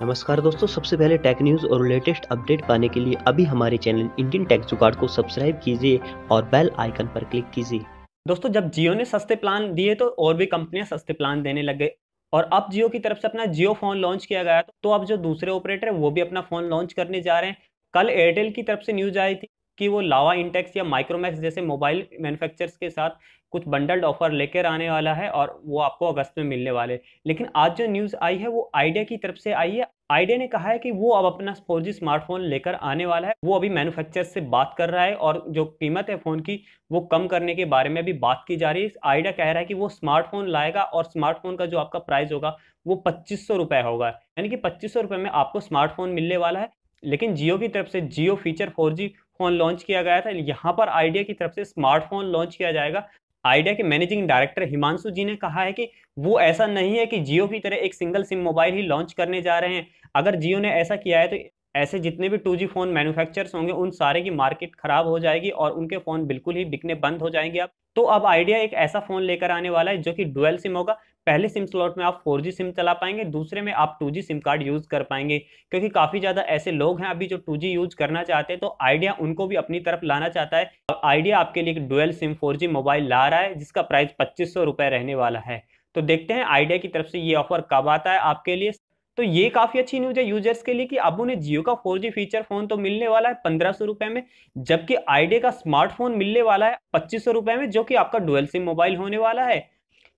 नमस्कार दोस्तों सबसे पहले टेक न्यूज़ और लेटेस्ट अपडेट पाने के लिए अभी हमारे चैनल इंडियन टेक जुगाड़ को सब्सक्राइब कीजिए और बेल आइकन पर क्लिक कीजिए दोस्तों जब जियो ने सस्ते प्लान दिए तो और भी कंपनियां सस्ते प्लान देने लग गए और अब जियो की तरफ से अपना जियो फोन लॉन्च किया गया तो अब जो दूसरे ऑपरेटर है वो भी अपना फोन लॉन्च करने जा रहे हैं कल एयरटेल की तरफ से न्यूज आई थी कि वो लावा इंटेक्स या माइक्रोमैक्स जैसे मोबाइल मैन्युफैक्चरर्स के साथ कुछ बंडल्ड ऑफर लेकर आने वाला है और वो आपको अगस्त में मिलने वाले लेकिन आज जो न्यूज़ आई है वो आइडिया की तरफ से आई है आइडिया ने कहा है कि वो अब अपना फोर स्मार्टफोन लेकर आने वाला है वो अभी मैन्युफैक्चर से बात कर रहा है और जो कीमत है फ़ोन की वो कम करने के बारे में भी बात की जा रही है आइडिया कह रहा है कि वो स्मार्टफोन लाएगा और स्मार्टफोन का जो आपका प्राइस होगा वो पच्चीस सौ रुपये होगा यानी कि पच्चीस सौ रुपये में आपको स्मार्टफोन मिलने वाला है लेकिन जियो की तरफ से Jio feature four G phone launch किया गया था यहाँ पर आइडिया की तरफ से स्मार्टफोन लॉन्च किया जाएगा आइडिया के मैनेजिंग डायरेक्टर हिमांशु जी ने कहा है कि वो ऐसा नहीं है कि जियो की तरह एक सिंगल सिम मोबाइल ही लॉन्च करने जा रहे हैं अगर जियो ने ऐसा किया है तो ऐसे जितने भी टू जी फ़ोन मैन्युफैक्चरर्स होंगे उन सारे की मार्केट ख़राब हो जाएगी और उनके फ़ोन बिल्कुल ही बिकने बंद हो जाएंगे अब तो अब आइडिया एक ऐसा फ़ोन लेकर आने वाला है जो कि डुअल सिम होगा पहले सिम स्लॉट में आप 4G सिम चला पाएंगे दूसरे में आप 2G सिम कार्ड यूज़ कर पाएंगे क्योंकि काफ़ी ज़्यादा ऐसे लोग हैं अभी जो 2G यूज़ करना चाहते हैं तो आइडिया उनको भी अपनी तरफ लाना चाहता है आइडिया आपके लिए एक डुअल सिम 4G मोबाइल ला रहा है जिसका प्राइस पच्चीस सौ रहने वाला है तो देखते हैं आइडिया की तरफ से ये ऑफर कब आता है आपके लिए तो ये काफ़ी अच्छी न्यूज़ है यूजर्स के लिए कि अब उन्हें जियो का जी फीचर फ़ोन तो मिलने वाला है पंद्रह सौ रुपए में जबकि आइडिया का स्मार्टफोन मिलने वाला है पच्चीस सौ में जो कि आपका डुअल सिम मोबाइल होने वाला है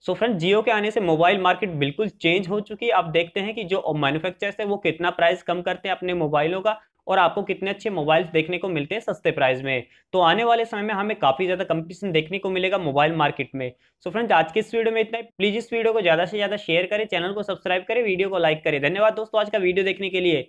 सो फ्रेंड जियो के आने से मोबाइल मार्केट बिल्कुल चेंज हो चुकी है आप देखते हैं कि जो मैन्युफैक्चरर्स है वो कितना प्राइस कम करते हैं अपने मोबाइलों का और आपको कितने अच्छे मोबाइल्स देखने को मिलते हैं सस्ते प्राइस में तो आने वाले समय में हमें काफ़ी ज़्यादा कंपटीशन देखने को मिलेगा मोबाइल मार्केट में सो फ्रेंड्स आज की इस वीडियो में इतना प्लीज़ इस वीडियो को ज़्यादा से ज़्यादा शेयर करें चैनल को सब्सक्राइब करें वीडियो को लाइक करें धन्यवाद दोस्तों आज का वीडियो देखने के लिए